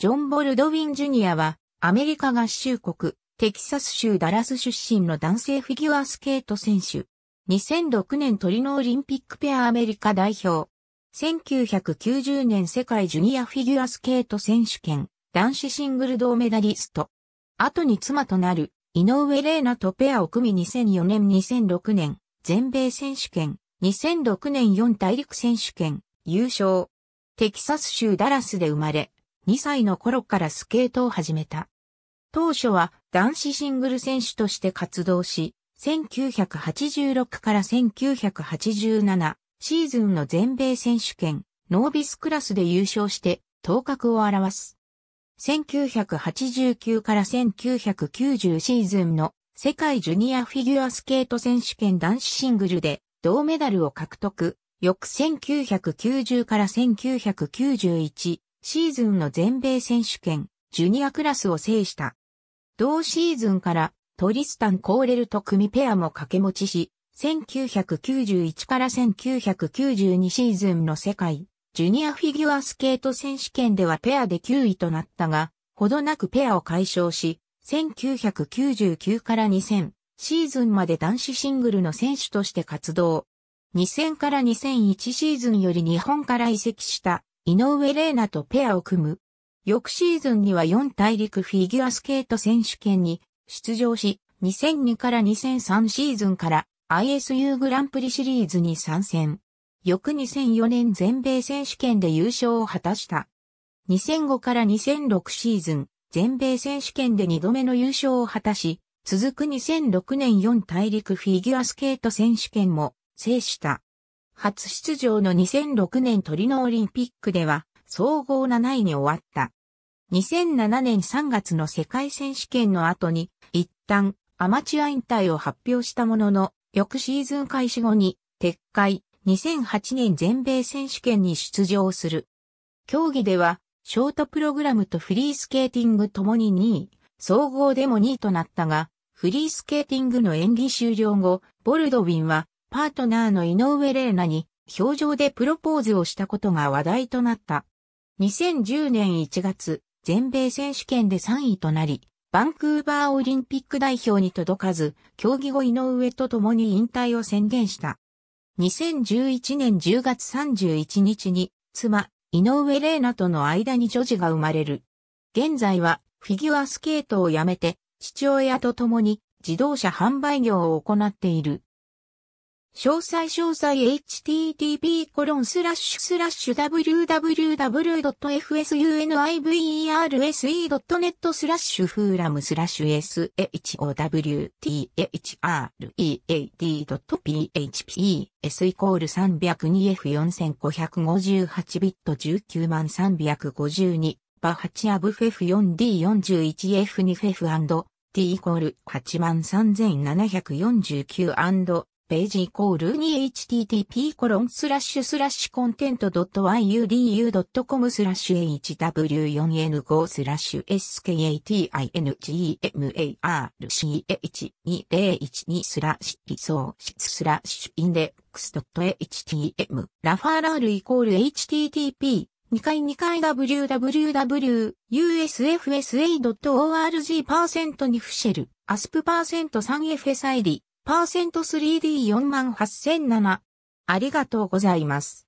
ジョン・ボルドウィン・ジュニアは、アメリカ合衆国、テキサス州ダラス出身の男性フィギュアスケート選手。2006年トリノオリンピックペアアメリカ代表。1990年世界ジュニアフィギュアスケート選手権、男子シングル銅メダリスト。後に妻となる、井上玲奈とペアを組み2004年2006年、全米選手権、2006年4大陸選手権、優勝。テキサス州ダラスで生まれ、2歳の頃からスケートを始めた。当初は男子シングル選手として活動し、1986から1987シーズンの全米選手権ノービスクラスで優勝して頭角を表す。1989から1990シーズンの世界ジュニアフィギュアスケート選手権男子シングルで銅メダルを獲得。翌1990から1991シーズンの全米選手権、ジュニアクラスを制した。同シーズンからトリスタン・コーレルと組ペアも掛け持ちし、1991から1992シーズンの世界、ジュニアフィギュアスケート選手権ではペアで9位となったが、ほどなくペアを解消し、1999から2000シーズンまで男子シングルの選手として活動。2000から2001シーズンより日本から移籍した井上玲奈とペアを組む。翌シーズンには4大陸フィギュアスケート選手権に出場し、2002から2003シーズンから ISU グランプリシリーズに参戦。翌2004年全米選手権で優勝を果たした。2005から2006シーズン、全米選手権で2度目の優勝を果たし、続く2006年4大陸フィギュアスケート選手権も制した。初出場の2006年トリノオリンピックでは、総合7位に終わった。2007年3月の世界選手権の後に、一旦アマチュア引退を発表したものの、翌シーズン開始後に、撤回、2008年全米選手権に出場する。競技では、ショートプログラムとフリースケーティングともに2位、総合でも2位となったが、フリースケーティングの演技終了後、ボルドウィンはパートナーの井上玲奈に表情でプロポーズをしたことが話題となった。2010年1月、全米選手権で3位となり、バンクーバーオリンピック代表に届かず、競技後井上と共に引退を宣言した。2011年10月31日に、妻、井上玲奈との間に女児が生まれる。現在は、フィギュアスケートを辞めて、父親と共に自動車販売業を行っている。詳細詳細 http://www.fsuniverse.net スラッシュフーラムスラッシュ showtread.php h s イコール 302f4558 ビット19352バ8アブフェフ 4D41F2 フェフ &t イコール 83749& ページイコール2 h t t p コロンススララッッシュシュコンテント y u d u c o m スラッシュ hw4n5 スラッシュ skatingmarch2012 スラッシュリソーススラッシュインデックス .htm ラファーラールイコール http 2回2回 www.usfsa.org% にフシェルアスプ %3FSID パーセント 3D48007。ありがとうございます。